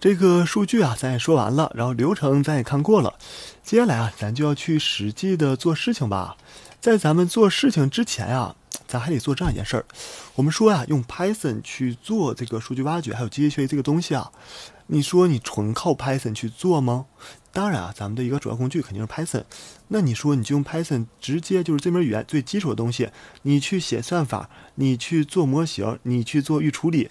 这个数据啊，咱也说完了，然后流程咱也看过了，接下来啊，咱就要去实际的做事情吧。在咱们做事情之前啊，咱还得做这样一件事儿。我们说呀，用 Python 去做这个数据挖掘，还有机器学习这个东西啊，你说你纯靠 Python 去做吗？当然啊，咱们的一个主要工具肯定是 Python，那你说你就用 Python 直接就是这门语言最基础的东西，你去写算法，你去做模型，你去做预处理，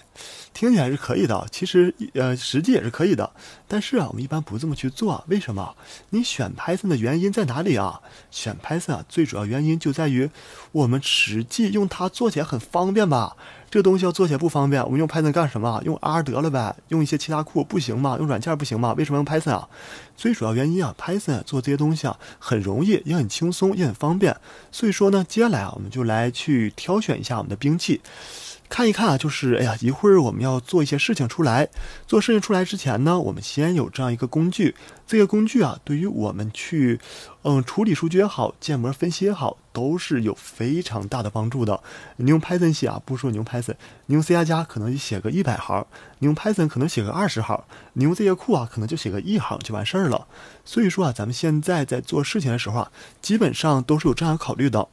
听起来是可以的，其实呃实际也是可以的。但是啊，我们一般不这么去做，为什么？你选 Python 的原因在哪里啊？选 Python 最主要原因就在于我们实际用它做起来很方便吧？这东西要做起来不方便，我们用 Python 干什么？用 R 得了呗，用一些其他库不行吗？用软件不行吗？为什么用 Python 啊？所以。主要原因啊，Python 做这些东西啊，很容易，也很轻松，也很方便。所以说呢，接下来啊，我们就来去挑选一下我们的兵器。看一看啊，就是哎呀，一会儿我们要做一些事情出来。做事情出来之前呢，我们先有这样一个工具。这个工具啊，对于我们去，嗯，处理数据也好，建模分析也好，都是有非常大的帮助的。你用 Python 写啊，不说你用 Python，你用 C 加加可能写个一百行，你用 Python 可能写个二十行，你用这些库啊，可能就写个一行就完事儿了。所以说啊，咱们现在在做事情的时候啊，基本上都是有这样考虑的。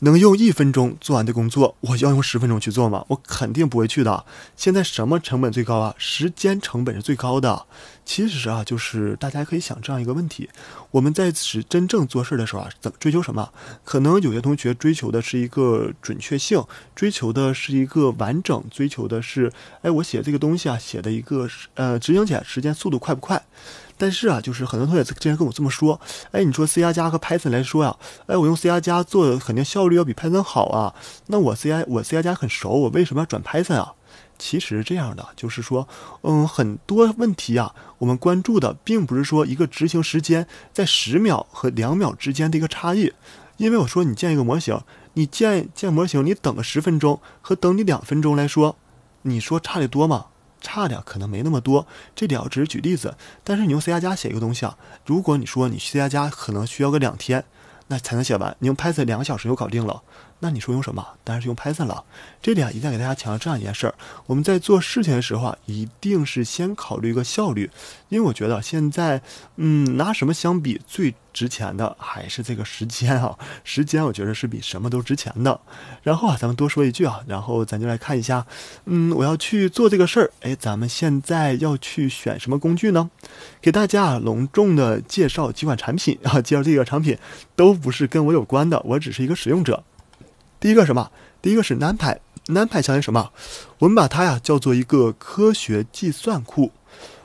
能用一分钟做完的工作，我要用十分钟去做吗？我肯定不会去的。现在什么成本最高啊？时间成本是最高的。其实啊，就是大家可以想这样一个问题：我们在此真正做事的时候啊，怎么追求什么？可能有些同学追求的是一个准确性，追求的是一个完整，追求的是，哎，我写这个东西啊，写的一个呃，执行起来时间速度快不快？但是啊，就是很多同学之前跟我这么说，哎，你说 C 加加和 Python 来说呀，哎，我用 C 加加做的肯定效率要比 Python 好啊，那我 C I 我 C 加加很熟，我为什么要转 Python 啊？其实是这样的，就是说，嗯，很多问题啊，我们关注的并不是说一个执行时间在十秒和两秒之间的一个差异，因为我说你建一个模型，你建建模型你等个十分钟和等你两分钟来说，你说差得多吗？差点可能没那么多，这里我只是举例子。但是你用 C 加加写一个东西啊，如果你说你 C 加加可能需要个两天。那才能写完。你用 Python 两个小时就搞定了，那你说用什么？当然是用 Python 了。这里啊，一定要给大家强调这样一件事儿：我们在做事情的时候啊，一定是先考虑一个效率，因为我觉得现在，嗯，拿什么相比最值钱的还是这个时间啊。时间，我觉得是比什么都值钱的。然后啊，咱们多说一句啊，然后咱就来看一下，嗯，我要去做这个事儿，哎，咱们现在要去选什么工具呢？给大家啊隆重的介绍几款产品啊，介绍这个产品。都不是跟我有关的，我只是一个使用者。第一个什么？第一个是 NumPy，NumPy 表什么？我们把它呀叫做一个科学计算库。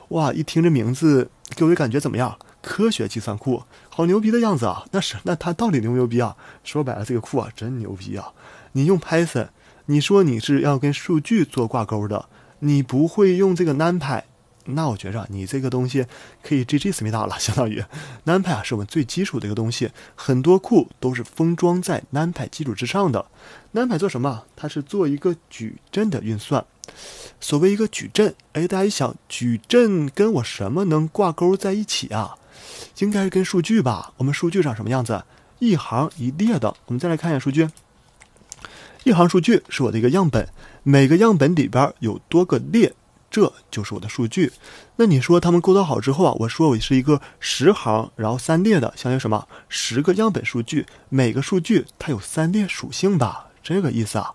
哇，一听这名字，给我的感觉怎么样？科学计算库，好牛逼的样子啊！那是，那它到底牛不牛逼啊？说白了，这个库啊真牛逼啊！你用 Python，你说你是要跟数据做挂钩的，你不会用这个 NumPy。那我觉着你这个东西可以 GG 思密达了，相当于 numpy 啊是我们最基础的一个东西，很多库都是封装在 numpy 基础之上的。numpy 做什么？它是做一个矩阵的运算。所谓一个矩阵，哎，大家一想，矩阵跟我什么能挂钩在一起啊？应该是跟数据吧？我们数据长什么样子？一行一列的。我们再来看一下数据，一行数据是我的一个样本，每个样本里边有多个列。这就是我的数据。那你说他们构造好之后啊，我说我是一个十行，然后三列的，相当于什么？十个样本数据，每个数据它有三列属性吧？这个意思啊？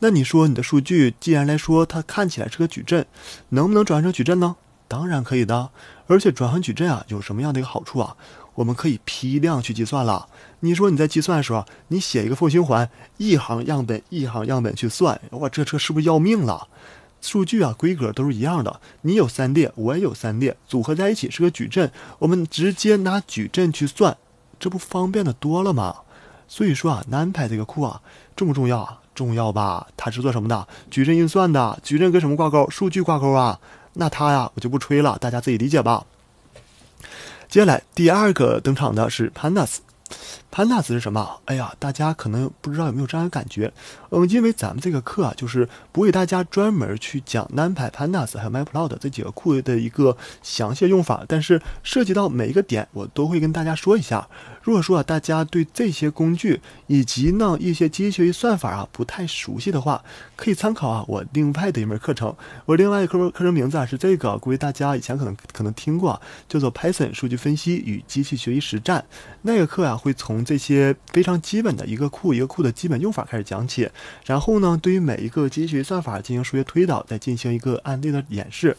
那你说你的数据既然来说它看起来是个矩阵，能不能转换成矩阵呢？当然可以的。而且转换矩阵啊，有什么样的一个好处啊？我们可以批量去计算了。你说你在计算的时候，你写一个负循环，一行样本一行样本去算，哇，这车是不是要命了？数据啊，规格都是一样的，你有三列，我也有三列，组合在一起是个矩阵，我们直接拿矩阵去算，这不方便的多了吗？所以说啊 n 排这个库啊，重不重要？啊？重要吧。它是做什么的？矩阵运算的。矩阵跟什么挂钩？数据挂钩啊。那它呀，我就不吹了，大家自己理解吧。接下来第二个登场的是 Pandas。p a n a s 是什么？哎呀，大家可能不知道有没有这样的感觉，嗯，因为咱们这个课啊，就是不给大家专门去讲 n a n p a n a s 还有 My p l o u d 这几个库的一个详细用法，但是涉及到每一个点，我都会跟大家说一下。如果说啊，大家对这些工具以及呢一些机器学习算法啊不太熟悉的话，可以参考啊我另外的一门课程。我另外一科课程名字啊是这个，估计大家以前可能可能听过，叫做 Python 数据分析与机器学习实战。那个课啊会从这些非常基本的一个库一个库的基本用法开始讲起，然后呢对于每一个机器学习算法进行数学推导，再进行一个案例的演示。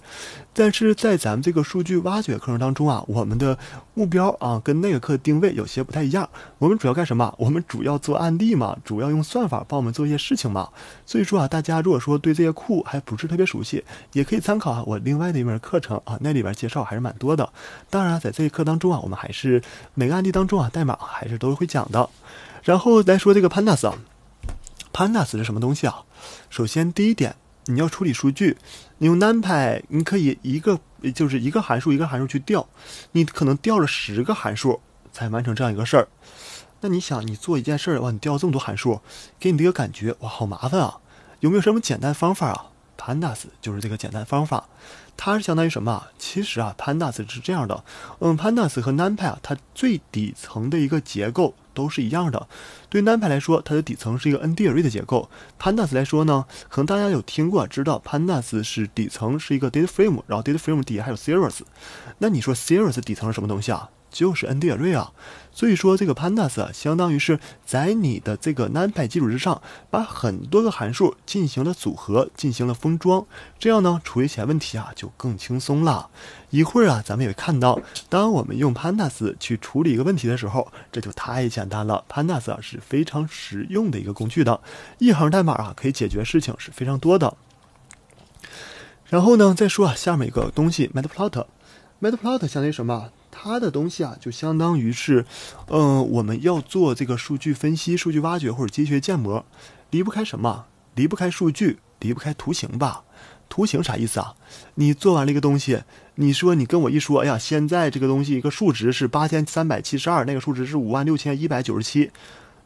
但是在咱们这个数据挖掘课程当中啊，我们的目标啊跟那个课定位有些。些不太一样，我们主要干什么？我们主要做案例嘛，主要用算法帮我们做一些事情嘛。所以说啊，大家如果说对这些库还不是特别熟悉，也可以参考啊我另外的一门课程啊，那里边介绍还是蛮多的。当然，在这一课当中啊，我们还是每个案例当中啊，代码还是都会讲的。然后来说这个 Pandas 啊，Pandas 是什么东西啊？首先第一点，你要处理数据，你用 Numpy 你可以一个就是一个函数一个函数去调，你可能调了十个函数。才完成这样一个事儿，那你想，你做一件事儿哇，你调这么多函数，给你的一个感觉哇，好麻烦啊！有没有什么简单方法啊？Pandas 就是这个简单方法，它是相当于什么？其实啊，Pandas 是这样的，嗯，Pandas 和 NumPy 啊，它最底层的一个结构都是一样的。对 NumPy 来说，它的底层是一个 N-D array 的结构；Pandas 来说呢，可能大家有听过，知道 Pandas 是底层是一个 Data Frame，然后 Data Frame 底下还有 Series。那你说 Series 底层是什么东西啊？就是 n 迪尔 d a 啊，所以说这个 Pandas 相当于是在你的这个 Numpy 基础之上，把很多个函数进行了组合，进行了封装，这样呢处理起来问题啊就更轻松了。一会儿啊，咱们也会看到，当我们用 Pandas 去处理一个问题的时候，这就太简单了。Pandas 啊是非常实用的一个工具的，一行代码啊可以解决事情是非常多的。然后呢，再说啊下面一个东西，Matplotlib，Matplotlib 相当于什么？它的东西啊，就相当于是，嗯，我们要做这个数据分析、数据挖掘或者机学建模，离不开什么？离不开数据，离不开图形吧。图形啥意思啊？你做完了一个东西，你说你跟我一说，哎呀，现在这个东西一个数值是八千三百七十二，那个数值是五万六千一百九十七。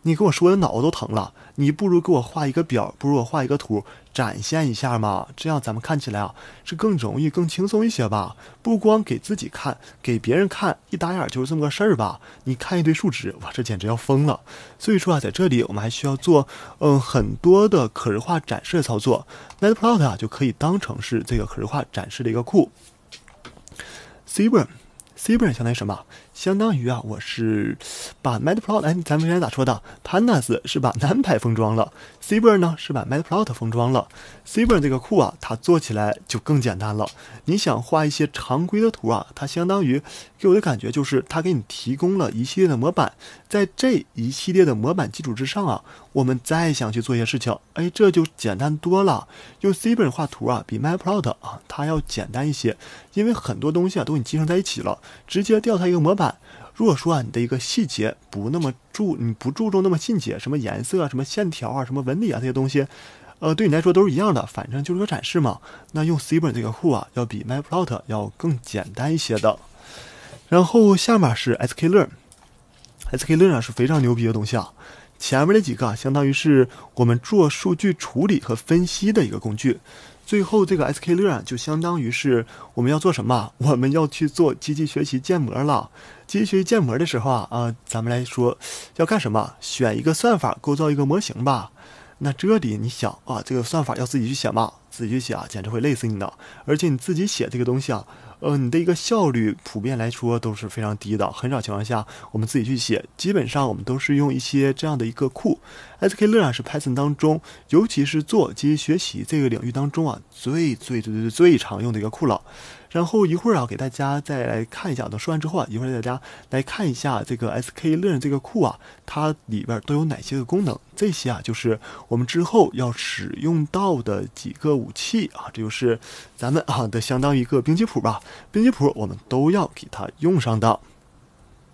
你给我说的脑子都疼了，你不如给我画一个表，不如我画一个图展现一下嘛，这样咱们看起来啊是更容易、更轻松一些吧？不光给自己看，给别人看，一打眼就是这么个事儿吧？你看一堆数值，哇，这简直要疯了。所以说啊，在这里我们还需要做嗯很多的可视化展示操作 n e t p l o t 啊就可以当成是这个可视化展示的一个库。c b e r n c e b o r n 相当于什么？相当于啊，我是把 m a d p l o t 哎，咱们原来咋说的？Pandas 是把南排封装了 s i a b e r 呢是把 m a d p l o t 封装了。s i a b e r 这个库啊，它做起来就更简单了。你想画一些常规的图啊，它相当于给我的感觉就是，它给你提供了一系列的模板，在这一系列的模板基础之上啊，我们再想去做一些事情，哎，这就简单多了。用 s i a b e r 画图啊，比 m a d p l o t 啊，它要简单一些，因为很多东西啊都给你集成在一起了，直接调它一个模板。如果说啊，你的一个细节不那么注，你不注重那么细节，什么颜色啊，什么线条啊，什么纹理啊这些东西，呃，对你来说都是一样的，反正就是个展示嘛。那用 s e b e r n 这个库啊，要比 m a t p l o t 要更简单一些的。然后下面是 sklearn，sklearn 是非常牛逼的东西啊。前面那几个相当于是我们做数据处理和分析的一个工具，最后这个 S K Learn 就相当于是我们要做什么？我们要去做机器学习建模了。机器学习建模的时候啊啊，咱们来说要干什么？选一个算法，构造一个模型吧。那这里你想啊，这个算法要自己去写吗？自己去写简直会累死你的，而且你自己写这个东西啊。呃，你的一个效率普遍来说都是非常低的，很少情况下我们自己去写，基本上我们都是用一些这样的一个库。S K Learn 是 Python 当中，尤其是做机器学习这个领域当中啊，最最最最最最常用的一个库了。然后一会儿啊，给大家再来看一下。等说完之后啊，一会儿大家来看一下这个 SK r n 这个库啊，它里边都有哪些个功能？这些啊，就是我们之后要使用到的几个武器啊，这就是咱们啊的相当于一个兵器谱吧。兵器谱我们都要给它用上的。